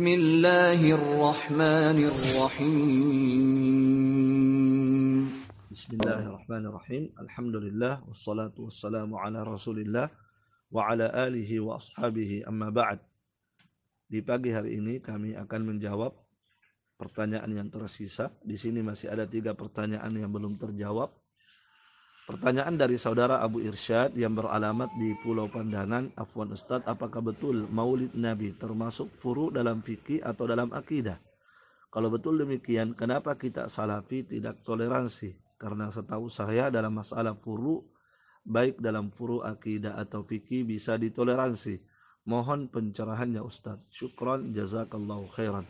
Bismillahirrahmanirrahim. Bismillahirrahmanirrahim. Alhamdulillah wassalatu wassalamu ala Rasulillah wa ala alihi wa ashabihi amma ba'd. Di pagi hari ini kami akan menjawab pertanyaan yang tersisa. Di sini masih ada tiga pertanyaan yang belum terjawab. Pertanyaan dari saudara Abu Irsyad yang beralamat di Pulau Pandangan, Afwan Ustadz, apakah betul maulid Nabi termasuk furu dalam fikih atau dalam akidah? Kalau betul demikian, kenapa kita salafi tidak toleransi? Karena setahu saya dalam masalah furu, baik dalam furu akidah atau fikih bisa ditoleransi. Mohon pencerahannya Ustadz. Syukran jazakallahu khairan.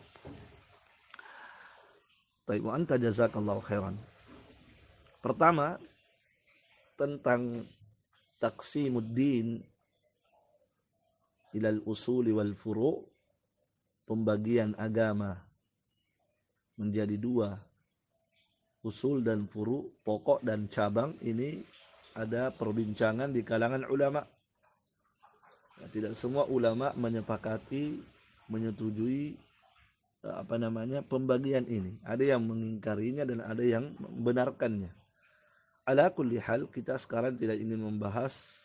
Taibu anta jazakallahu khairan. Pertama, tentang taksimuddin ilal usuli wal furu pembagian agama menjadi dua usul dan furu pokok dan cabang ini ada perbincangan di kalangan ulama ya, tidak semua ulama menyepakati menyetujui eh, apa namanya pembagian ini ada yang mengingkarinya dan ada yang membenarkannya Ala kulli hal kita sekarang tidak ingin membahas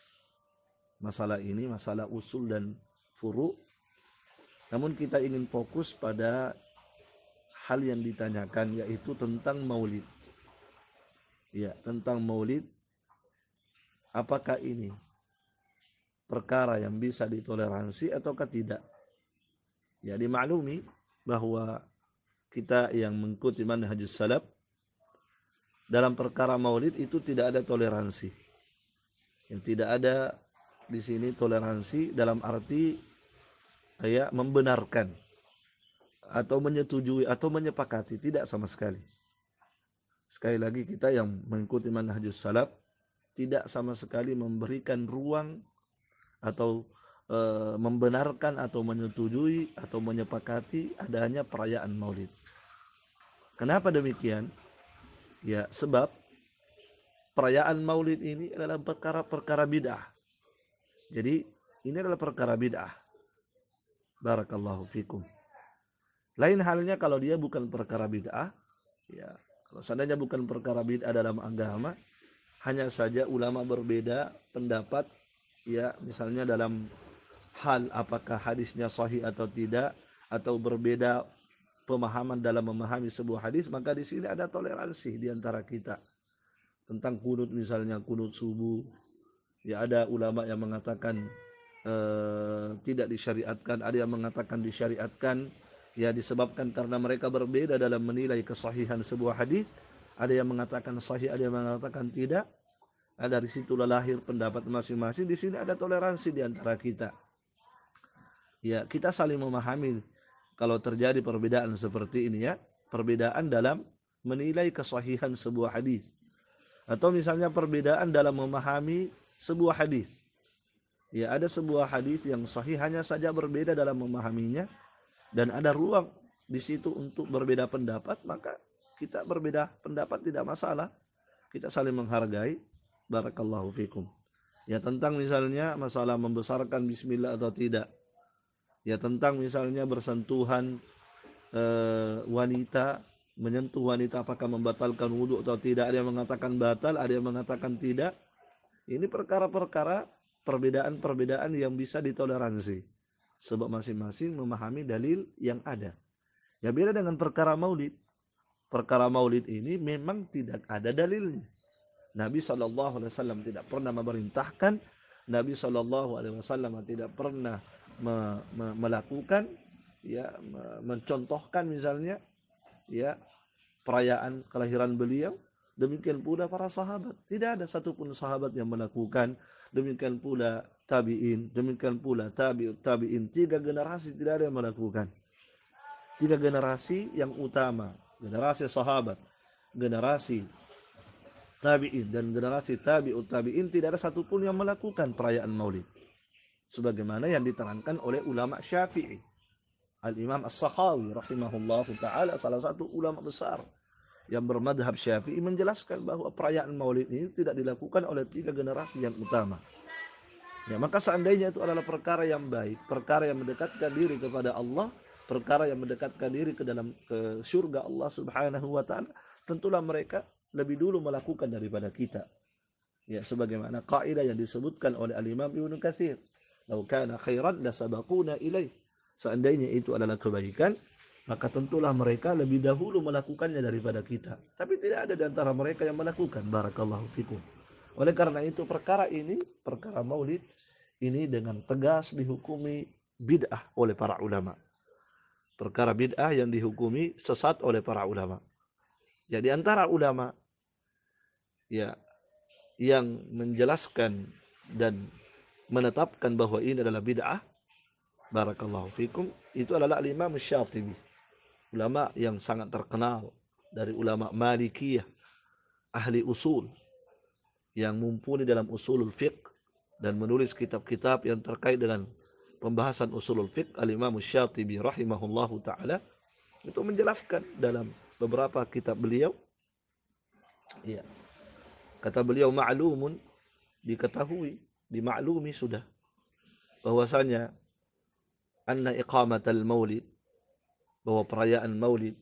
masalah ini, masalah usul dan furu. Namun kita ingin fokus pada hal yang ditanyakan yaitu tentang maulid. Ya, tentang maulid apakah ini perkara yang bisa ditoleransi ataukah tidak? Ya dimaklumi bahwa kita yang mengikuti manhaj salaf dalam perkara maulid itu tidak ada toleransi. Yang tidak ada di sini toleransi dalam arti ya membenarkan atau menyetujui atau menyepakati tidak sama sekali. Sekali lagi kita yang mengikuti manhajus salaf tidak sama sekali memberikan ruang atau e, membenarkan atau menyetujui atau menyepakati adanya perayaan Maulid. Kenapa demikian? Ya, sebab perayaan Maulid ini adalah perkara-perkara bid'ah. Jadi, ini adalah perkara bid'ah. Barakallahu fikum. Lain halnya kalau dia bukan perkara bid'ah, ya. Kalau seandainya bukan perkara bid'ah dalam agama, hanya saja ulama berbeda pendapat ya misalnya dalam hal apakah hadisnya sahih atau tidak atau berbeda pemahaman dalam memahami sebuah hadis, maka di sini ada toleransi di antara kita. Tentang kunut misalnya, kunut subuh. Ya ada ulama yang mengatakan e, tidak disyariatkan, ada yang mengatakan disyariatkan. Ya disebabkan karena mereka berbeda dalam menilai kesahihan sebuah hadis. Ada yang mengatakan sahih, ada yang mengatakan tidak. Nah, dari situlah lahir pendapat masing-masing. Di sini ada toleransi di antara kita. Ya, kita saling memahami kalau terjadi perbedaan seperti ini ya, perbedaan dalam menilai kesahihan sebuah hadis atau misalnya perbedaan dalam memahami sebuah hadis. Ya, ada sebuah hadis yang sahih hanya saja berbeda dalam memahaminya dan ada ruang di situ untuk berbeda pendapat, maka kita berbeda pendapat tidak masalah. Kita saling menghargai. Barakallahu fikum. Ya tentang misalnya masalah membesarkan bismillah atau tidak ya tentang misalnya bersentuhan e, wanita menyentuh wanita apakah membatalkan wudhu atau tidak ada yang mengatakan batal ada yang mengatakan tidak ini perkara-perkara perbedaan-perbedaan yang bisa ditoleransi sebab masing-masing memahami dalil yang ada ya beda dengan perkara maulid perkara maulid ini memang tidak ada dalilnya Nabi saw tidak pernah memerintahkan Nabi saw tidak pernah me, me, melakukan ya me, mencontohkan misalnya ya perayaan kelahiran beliau demikian pula para sahabat tidak ada satupun sahabat yang melakukan demikian pula tabiin demikian pula tabiut tabiin tiga generasi tidak ada yang melakukan tiga generasi yang utama generasi sahabat generasi tabiin dan generasi tabiut tabiin tidak ada satupun yang melakukan perayaan maulid sebagaimana yang diterangkan oleh ulama Syafi'i. Al-Imam As-Sakhawi rahimahullahu taala salah satu ulama besar yang bermadhab Syafi'i menjelaskan bahwa perayaan Maulid ini tidak dilakukan oleh tiga generasi yang utama. Ya, maka seandainya itu adalah perkara yang baik, perkara yang mendekatkan diri kepada Allah, perkara yang mendekatkan diri ke dalam ke surga Allah Subhanahu wa taala, tentulah mereka lebih dulu melakukan daripada kita. Ya, sebagaimana kaidah yang disebutkan oleh Al-Imam Ibnu Katsir Lau kana khairan lasabakuna ilaih. Seandainya itu adalah kebaikan, maka tentulah mereka lebih dahulu melakukannya daripada kita. Tapi tidak ada di antara mereka yang melakukan. Barakallahu fikum. Oleh karena itu perkara ini, perkara maulid, ini dengan tegas dihukumi bid'ah oleh para ulama. Perkara bid'ah yang dihukumi sesat oleh para ulama. jadi ya, antara ulama ya yang menjelaskan dan menetapkan bahwa ini adalah bid'ah barakallahu fikum itu adalah Imam Syatibi ulama yang sangat terkenal dari ulama Malikiyah ahli usul yang mumpuni dalam usulul fiqh dan menulis kitab-kitab yang terkait dengan pembahasan usulul fiqh al-Imam Syatibi rahimahullahu taala itu menjelaskan dalam beberapa kitab beliau ya kata beliau ma'lumun diketahui dimaklumi sudah bahwasanya anna iqamatal maulid bahwa perayaan maulid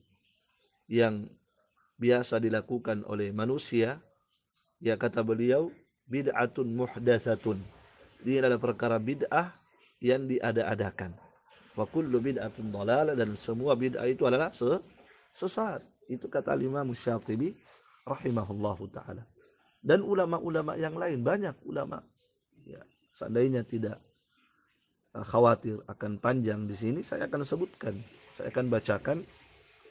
yang biasa dilakukan oleh manusia ya kata beliau bid'atun muhdatsatun ini adalah perkara bid'ah yang diada-adakan wa kullu bid'atin dalalah dan semua bid'ah itu adalah sesat itu kata lima musyatibi rahimahullahu taala dan ulama-ulama yang lain banyak ulama ya seandainya tidak e, khawatir akan panjang di sini saya akan sebutkan saya akan bacakan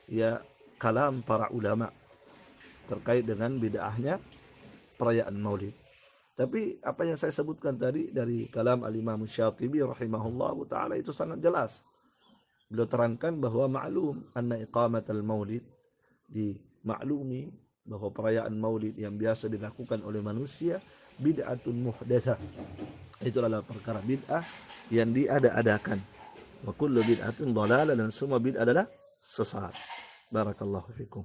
ya kalam para ulama terkait dengan bid'ahnya perayaan Maulid. Tapi apa yang saya sebutkan tadi dari kalam Al-Imam Syatibi rahimahullah taala itu sangat jelas. Beliau terangkan bahwa maklum anna iqamat al-maulid dimaklumi bahwa perayaan maulid yang biasa dilakukan oleh manusia bid'atun muhdatsah. Itu adalah perkara bid'ah yang diada-adakan. Wa kullu bid'atin dhalalah dan semua bid'ah adalah sesat. Barakallahu fikum.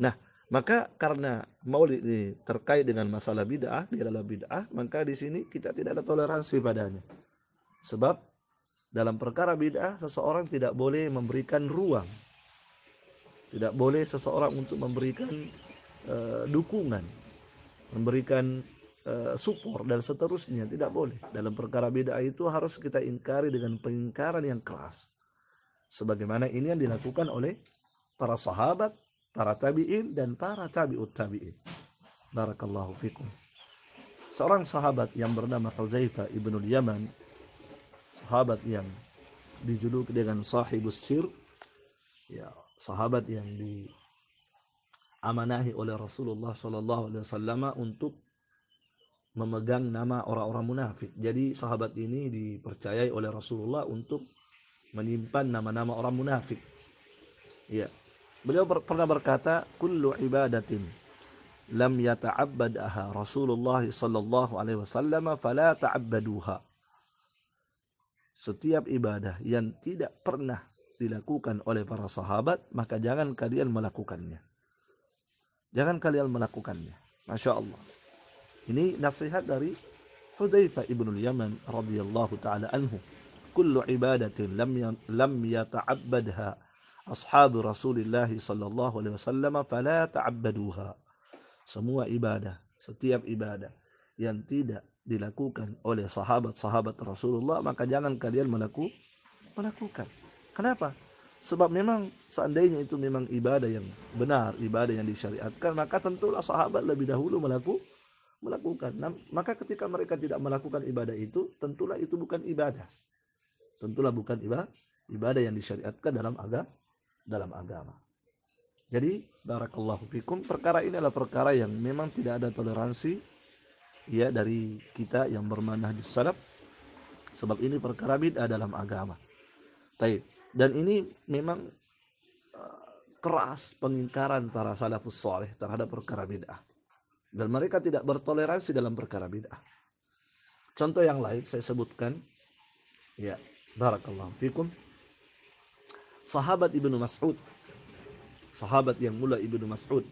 Nah, maka karena maulid ini terkait dengan masalah bid'ah, dia adalah bid'ah, maka di sini kita tidak ada toleransi padanya. Sebab dalam perkara bid'ah seseorang tidak boleh memberikan ruang. Tidak boleh seseorang untuk memberikan uh, dukungan, memberikan Eh, support dan seterusnya tidak boleh dalam perkara beda itu harus kita ingkari dengan pengingkaran yang keras sebagaimana ini yang dilakukan oleh para sahabat para tabi'in dan para tabi'ut tabi'in barakallahu fikum seorang sahabat yang bernama Hudzaifah ibnul Yaman sahabat yang dijuluki dengan sahibus sir ya sahabat yang diamanahi oleh Rasulullah Shallallahu Alaihi Wasallam untuk memegang nama orang-orang munafik. Jadi sahabat ini dipercayai oleh Rasulullah untuk menyimpan nama-nama orang munafik. Ya. Beliau ber pernah berkata, "Kullu ibadatin lam yata'abbadaha Rasulullah sallallahu alaihi wasallam fala ta'abbaduha." Setiap ibadah yang tidak pernah dilakukan oleh para sahabat, maka jangan kalian melakukannya. Jangan kalian melakukannya. Masya Allah. Ini nasihat dari Hudzaifah ibnul Yaman radhiyallahu taala anhu. Kullu ibadatin lam ya, lam yata'abbadha ashabu Rasulillah sallallahu alaihi wasallam fala ta'abbaduha. Semua ibadah, setiap ibadah yang tidak dilakukan oleh sahabat-sahabat Rasulullah maka jangan kalian melaku, melakukan. Kenapa? Sebab memang seandainya itu memang ibadah yang benar, ibadah yang disyariatkan, maka tentulah sahabat lebih dahulu melakukan melakukan. Nah, maka ketika mereka tidak melakukan ibadah itu, tentulah itu bukan ibadah. Tentulah bukan ibadah, ibadah yang disyariatkan dalam agama. Dalam agama. Jadi, barakallahu fikum, perkara ini adalah perkara yang memang tidak ada toleransi ya dari kita yang bermanah di salaf sebab ini perkara bid'ah dalam agama. Taib. Dan ini memang uh, keras pengingkaran para salafus soleh terhadap perkara bid'ah dan mereka tidak bertoleransi dalam perkara bid'ah. Contoh yang lain saya sebutkan. Ya, barakallahu fikum. Sahabat Ibnu Mas'ud. Sahabat yang mula Ibnu Mas'ud.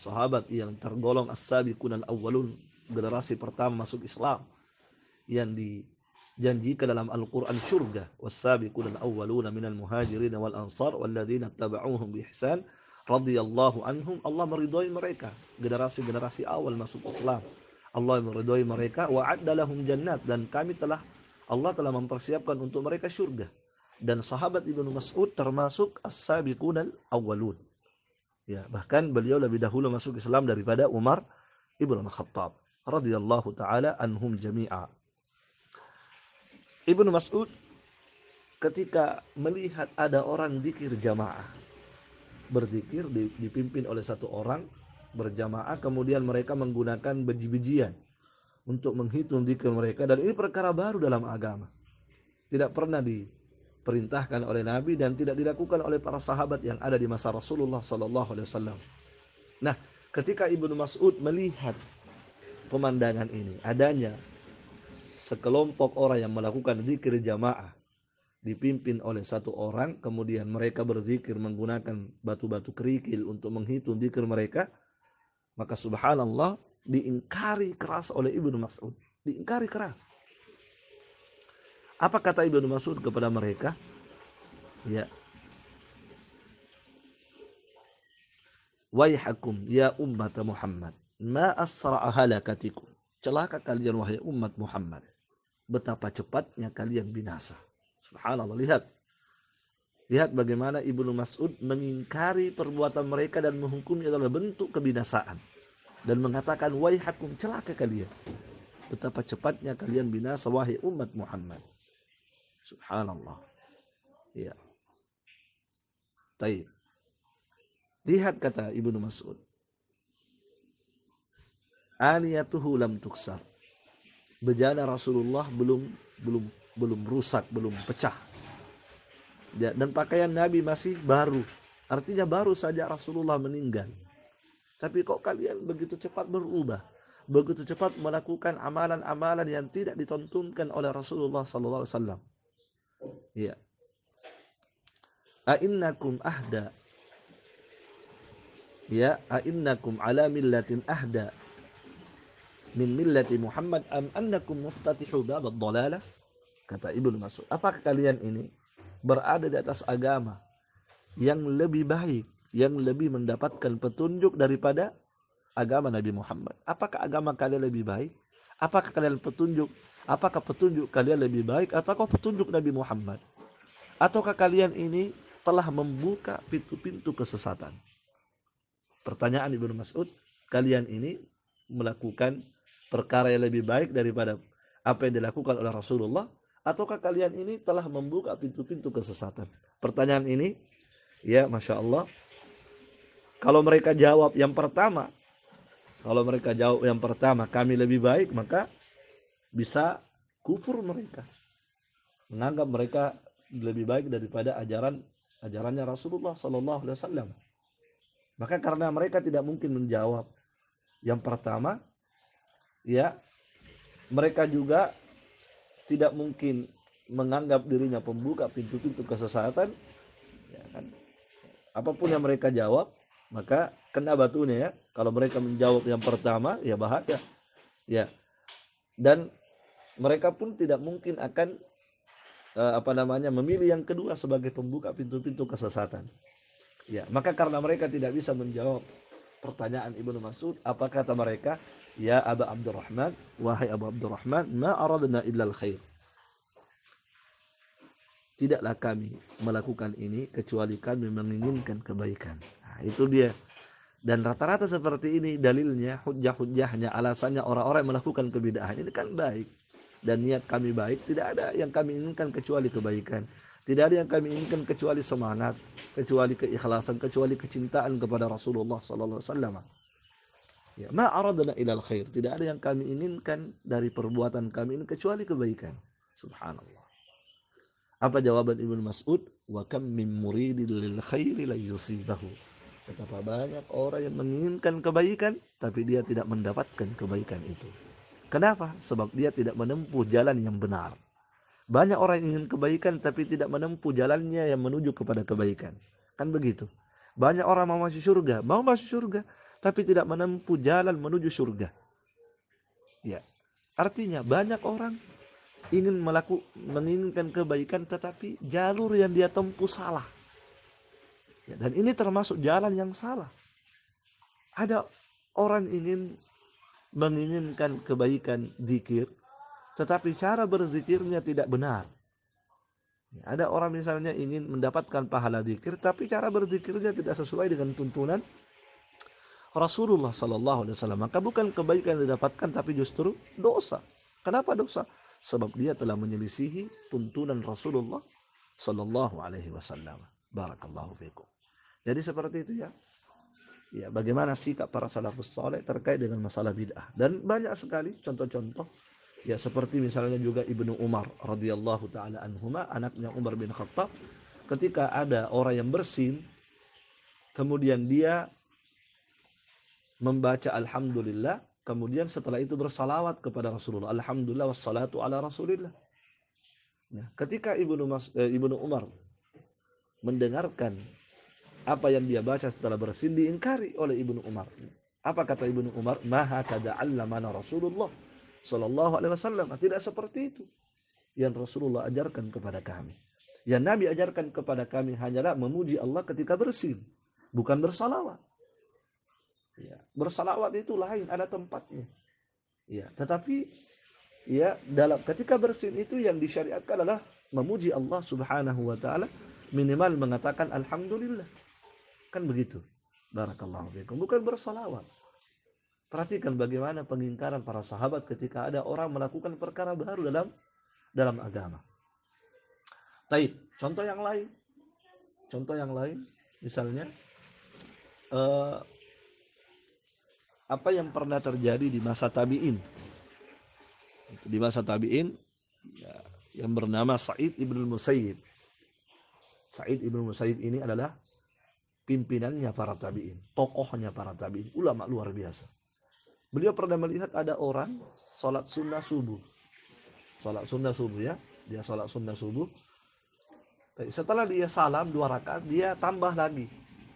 Sahabat yang tergolong as-sabiqun al-awwalun, generasi pertama masuk Islam yang dijanjikan dalam Al-Qur'an surga was-sabiqun al-awwaluna minal muhajirin wal ansar walladzina tabauhum bi ihsan radhiyallahu anhum Allah meridhoi mereka generasi-generasi awal masuk Islam Allah meridhoi mereka wa addalahum jannat dan kami telah Allah telah mempersiapkan untuk mereka surga dan sahabat Ibnu Mas'ud termasuk as-sabiqun awwalun ya bahkan beliau lebih dahulu masuk Islam daripada Umar Ibnu Khattab radhiyallahu taala anhum jami'a Ibnu Mas'ud ketika melihat ada orang dikir jamaah berzikir dipimpin oleh satu orang berjamaah kemudian mereka menggunakan biji-bijian untuk menghitung zikir mereka dan ini perkara baru dalam agama. Tidak pernah diperintahkan oleh Nabi dan tidak dilakukan oleh para sahabat yang ada di masa Rasulullah sallallahu alaihi wasallam. Nah, ketika Ibnu Mas'ud melihat pemandangan ini, adanya sekelompok orang yang melakukan zikir jamaah dipimpin oleh satu orang kemudian mereka berzikir menggunakan batu-batu kerikil untuk menghitung zikir mereka maka subhanallah diingkari keras oleh Ibnu Mas'ud diingkari keras apa kata Ibnu Mas'ud kepada mereka ya waihakum ya ummat Muhammad ma asra'a halakatikum celaka kalian wahai umat Muhammad betapa cepatnya kalian binasa Subhanallah, lihat. Lihat bagaimana Ibnu Mas'ud mengingkari perbuatan mereka dan menghukumnya adalah bentuk kebinasaan. Dan mengatakan, wahai hakum celaka kalian. Betapa cepatnya kalian binasa wahai umat Muhammad. Subhanallah. Ya. Taib. Lihat kata Ibnu Mas'ud. Aliyatuhu lam tuksar. Bejana Rasulullah belum belum belum rusak, belum pecah. Ya, dan pakaian Nabi masih baru. Artinya baru saja Rasulullah meninggal. Tapi kok kalian begitu cepat berubah? Begitu cepat melakukan amalan-amalan yang tidak ditontonkan oleh Rasulullah sallallahu alaihi wasallam. Ainnakum ya. ahda Ya, ainnakum ala millatin ahda min millati Muhammad am annakum muftatihu bab ad Kata Ibnu Mas'ud, apakah kalian ini berada di atas agama yang lebih baik, yang lebih mendapatkan petunjuk daripada agama Nabi Muhammad? Apakah agama kalian lebih baik? Apakah kalian petunjuk? Apakah petunjuk kalian lebih baik ataukah petunjuk Nabi Muhammad? Ataukah kalian ini telah membuka pintu-pintu kesesatan? Pertanyaan Ibnu Mas'ud, kalian ini melakukan perkara yang lebih baik daripada apa yang dilakukan oleh Rasulullah ataukah kalian ini telah membuka pintu-pintu kesesatan? Pertanyaan ini, ya masya Allah. Kalau mereka jawab yang pertama, kalau mereka jawab yang pertama, kami lebih baik, maka bisa kufur mereka. Menganggap mereka lebih baik daripada ajaran ajarannya Rasulullah Sallallahu Alaihi Wasallam. Maka karena mereka tidak mungkin menjawab yang pertama, ya mereka juga tidak mungkin menganggap dirinya pembuka pintu-pintu kesesatan ya kan apapun yang mereka jawab maka kena batunya ya kalau mereka menjawab yang pertama ya bahaya ya dan mereka pun tidak mungkin akan eh, apa namanya memilih yang kedua sebagai pembuka pintu-pintu kesesatan ya maka karena mereka tidak bisa menjawab pertanyaan Ibnu Mas'ud apa kata mereka Ya Aba Abdurrahman, wahai Aba Abdurrahman, ma aradna illal khair. Tidaklah kami melakukan ini kecuali kami menginginkan kebaikan. Nah, itu dia. Dan rata-rata seperti ini dalilnya, hujah-hujahnya, alasannya orang-orang melakukan kebidahan ini kan baik. Dan niat kami baik, tidak ada yang kami inginkan kecuali kebaikan. Tidak ada yang kami inginkan kecuali semangat, kecuali keikhlasan, kecuali kecintaan kepada Rasulullah sallallahu alaihi wasallam. Ya, ma aradana ilal khair. Tidak ada yang kami inginkan dari perbuatan kami ini kecuali kebaikan. Subhanallah. Apa jawaban Ibn Mas'ud? Wa kam min muridin lil khairi la yusibahu. Betapa banyak orang yang menginginkan kebaikan tapi dia tidak mendapatkan kebaikan itu. Kenapa? Sebab dia tidak menempuh jalan yang benar. Banyak orang yang ingin kebaikan tapi tidak menempuh jalannya yang menuju kepada kebaikan. Kan begitu. Banyak orang mau masuk surga, mau masuk surga, tapi tidak menempuh jalan menuju surga. Ya. Artinya banyak orang ingin melakukan menginginkan kebaikan tetapi jalur yang dia tempuh salah. Ya, dan ini termasuk jalan yang salah. Ada orang ingin menginginkan kebaikan zikir tetapi cara berzikirnya tidak benar. Ya, ada orang misalnya ingin mendapatkan pahala zikir tapi cara berzikirnya tidak sesuai dengan tuntunan Rasulullah Sallallahu Alaihi Wasallam. Maka bukan kebaikan yang didapatkan tapi justru dosa. Kenapa dosa? Sebab dia telah menyelisihi tuntunan Rasulullah Sallallahu Alaihi Wasallam. Barakallahu fikum. Jadi seperti itu ya. Ya, bagaimana sikap para salafus soleh terkait dengan masalah bid'ah dan banyak sekali contoh-contoh Ya seperti misalnya juga Ibnu Umar radhiyallahu taala anhuma, anaknya Umar bin Khattab, ketika ada orang yang bersin kemudian dia membaca alhamdulillah, kemudian setelah itu bersalawat kepada Rasulullah. Alhamdulillah wassalatu ala Rasulillah. Nah, ketika Ibnu Mas, eh, Ibnu Umar mendengarkan apa yang dia baca setelah bersin diingkari oleh Ibnu Umar. Apa kata Ibnu Umar? Maha tada'allamana Rasulullah Shallallahu Alaihi Wasallam nah, tidak seperti itu yang Rasulullah ajarkan kepada kami. Yang Nabi ajarkan kepada kami hanyalah memuji Allah ketika bersin, bukan bersalawat. Ya, bersalawat itu lain, ada tempatnya. Ya, tetapi ya dalam ketika bersin itu yang disyariatkan adalah memuji Allah Subhanahu wa taala minimal mengatakan alhamdulillah. Kan begitu. Barakallahu fiikum. Bukan bersalawat. Perhatikan bagaimana pengingkaran para sahabat ketika ada orang melakukan perkara baru dalam dalam agama. Tapi Contoh yang lain. Contoh yang lain, misalnya eh, apa yang pernah terjadi di masa tabiin. Di masa tabiin ya, yang bernama Said ibn Musayyib. Said ibn Musayyib ini adalah pimpinannya para tabiin, tokohnya para tabiin, ulama luar biasa Beliau pernah melihat ada orang sholat sunnah subuh. Sholat sunnah subuh ya. Dia sholat sunnah subuh. Eh, setelah dia salam dua rakaat, dia tambah lagi.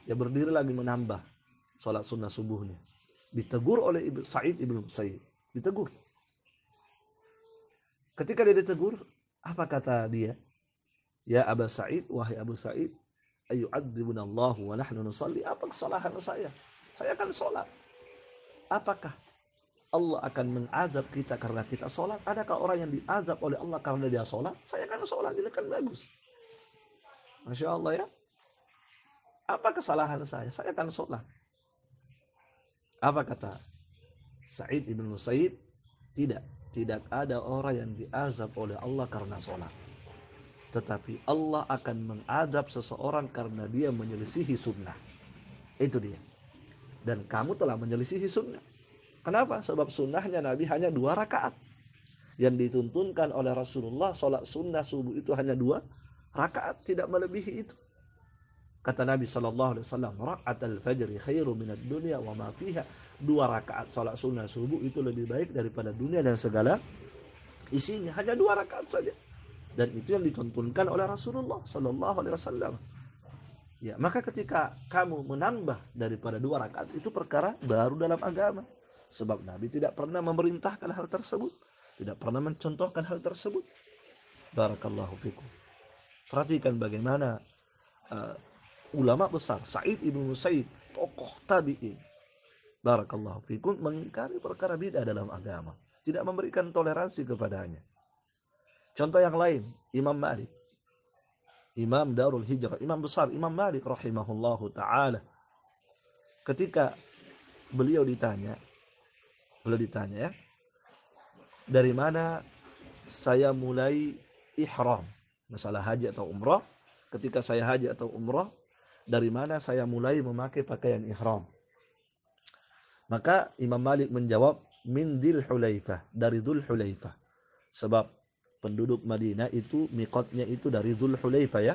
Dia berdiri lagi menambah sholat sunnah subuhnya. Ditegur oleh Ibu Said Ibn said Ditegur. Ketika dia ditegur, apa kata dia? Ya Abu Said, wahai Abu Said, ayu'adzibuna Allah wa nahnu nusalli. Apa kesalahan saya? Saya akan sholat. Apakah Allah akan mengazab kita karena kita sholat. Adakah orang yang diazab oleh Allah karena dia sholat? Saya karena sholat ini kan bagus. Masya Allah ya. Apa kesalahan saya? Saya akan sholat. Apa kata Sa'id ibn Musayyib? Tidak. Tidak ada orang yang diazab oleh Allah karena sholat. Tetapi Allah akan mengadab seseorang karena dia menyelisihi sunnah. Itu dia. Dan kamu telah menyelisihi sunnah. Kenapa? Sebab sunnahnya Nabi hanya dua rakaat. Yang dituntunkan oleh Rasulullah sholat sunnah subuh itu hanya dua rakaat, tidak melebihi itu. Kata Nabi Shallallahu Alaihi Wasallam, rakaat al fajri khairu minat dunia wa ma fiha. Dua rakaat sholat sunnah subuh itu lebih baik daripada dunia dan segala isinya. Hanya dua rakaat saja. Dan itu yang dituntunkan oleh Rasulullah Shallallahu Alaihi Wasallam. Ya, maka ketika kamu menambah daripada dua rakaat itu perkara baru dalam agama. Sebab Nabi tidak pernah memerintahkan hal tersebut. Tidak pernah mencontohkan hal tersebut. Barakallahu fikum. Perhatikan bagaimana uh, ulama besar Said ibnu Musaid, tokoh tabi'in. Barakallahu fikum mengingkari perkara bid'ah dalam agama. Tidak memberikan toleransi kepadanya. Contoh yang lain, Imam Malik. Imam Darul Hijrah, Imam besar, Imam Malik rahimahullahu taala. Ketika beliau ditanya boleh ditanya ya. Dari mana saya mulai ihram? Masalah haji atau umrah. Ketika saya haji atau umrah, dari mana saya mulai memakai pakaian ihram? Maka Imam Malik menjawab, min dil hulaifah, dari dul hulaifah. Sebab penduduk Madinah itu, mikotnya itu dari dul hulaifah ya.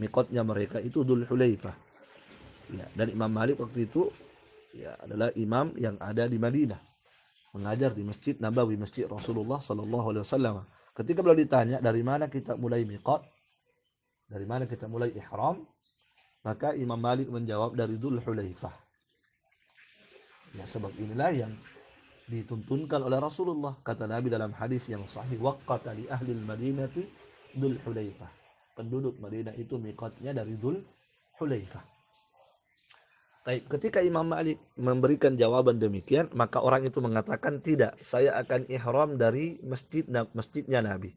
Mikotnya mereka itu dul hulaifah. Ya, dan Imam Malik waktu itu ya adalah imam yang ada di Madinah mengajar di masjid Nabawi masjid Rasulullah Sallallahu Alaihi Wasallam. Ketika beliau ditanya dari mana kita mulai miqat, dari mana kita mulai ihram, maka Imam Malik menjawab dari Dhul Hulaifah. Ya sebab inilah yang dituntunkan oleh Rasulullah kata Nabi dalam hadis yang sahih waqata li ahli al-Madinati dul Hulaifah. Penduduk Madinah itu miqatnya dari dul Hulaifah. Baik, ketika Imam Malik memberikan jawaban demikian, maka orang itu mengatakan tidak, saya akan ihram dari masjid masjidnya Nabi.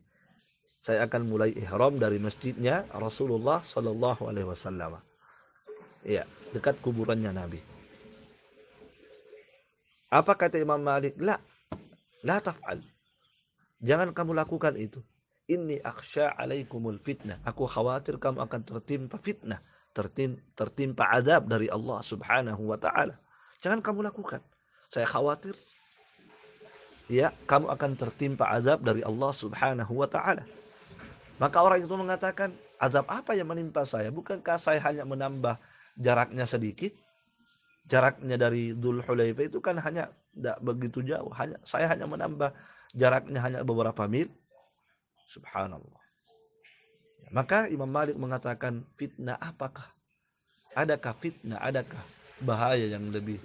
Saya akan mulai ihram dari masjidnya Rasulullah Shallallahu Alaihi Wasallam. Ya, dekat kuburannya Nabi. Apa kata Imam Malik? La, la taf'al. Jangan kamu lakukan itu. ini aksha alaikumul fitnah. Aku khawatir kamu akan tertimpa fitnah tertimpa azab dari Allah Subhanahu wa taala. Jangan kamu lakukan. Saya khawatir ya kamu akan tertimpa azab dari Allah Subhanahu wa taala. Maka orang itu mengatakan, azab apa yang menimpa saya? Bukankah saya hanya menambah jaraknya sedikit? Jaraknya dari Dhul Hulaifah itu kan hanya tidak begitu jauh. Hanya saya hanya menambah jaraknya hanya beberapa mil. Subhanallah. Maka Imam Malik mengatakan fitnah apakah? Adakah fitnah? Adakah bahaya yang lebih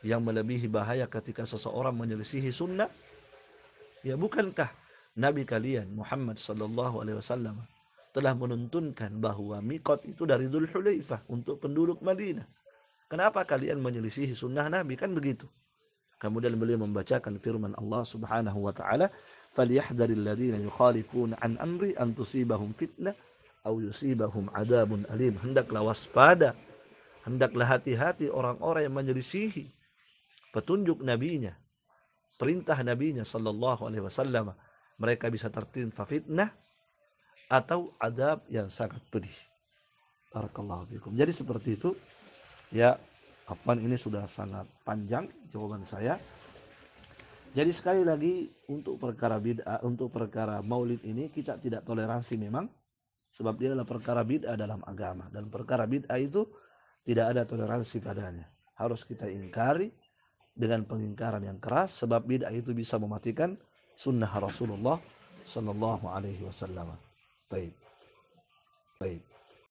yang melebihi bahaya ketika seseorang menyelisihi sunnah? Ya bukankah Nabi kalian Muhammad sallallahu alaihi wasallam telah menuntunkan bahwa mikot itu dari Dhul Hulaifah untuk penduduk Madinah. Kenapa kalian menyelisihi sunnah Nabi kan begitu? Kemudian beliau membacakan firman Allah Subhanahu wa taala, فليحذر الذين يخالفون عن أمري أن تصيبهم فتنة أو يصيبهم عذاب أليم hendaklah waspada hendaklah hati-hati orang-orang yang menyelisihi petunjuk nabinya perintah nabinya sallallahu alaihi wasallam mereka bisa tertimpa fitnah atau adab yang sangat pedih barakallahu fikum jadi seperti itu ya Afwan ini sudah sangat panjang jawaban saya jadi sekali lagi untuk perkara bid'ah, untuk perkara maulid ini kita tidak toleransi memang sebab dia adalah perkara bid'ah dalam agama dan perkara bid'ah itu tidak ada toleransi padanya. Harus kita ingkari dengan pengingkaran yang keras sebab bid'ah itu bisa mematikan sunnah Rasulullah sallallahu alaihi wasallam. Baik. Baik.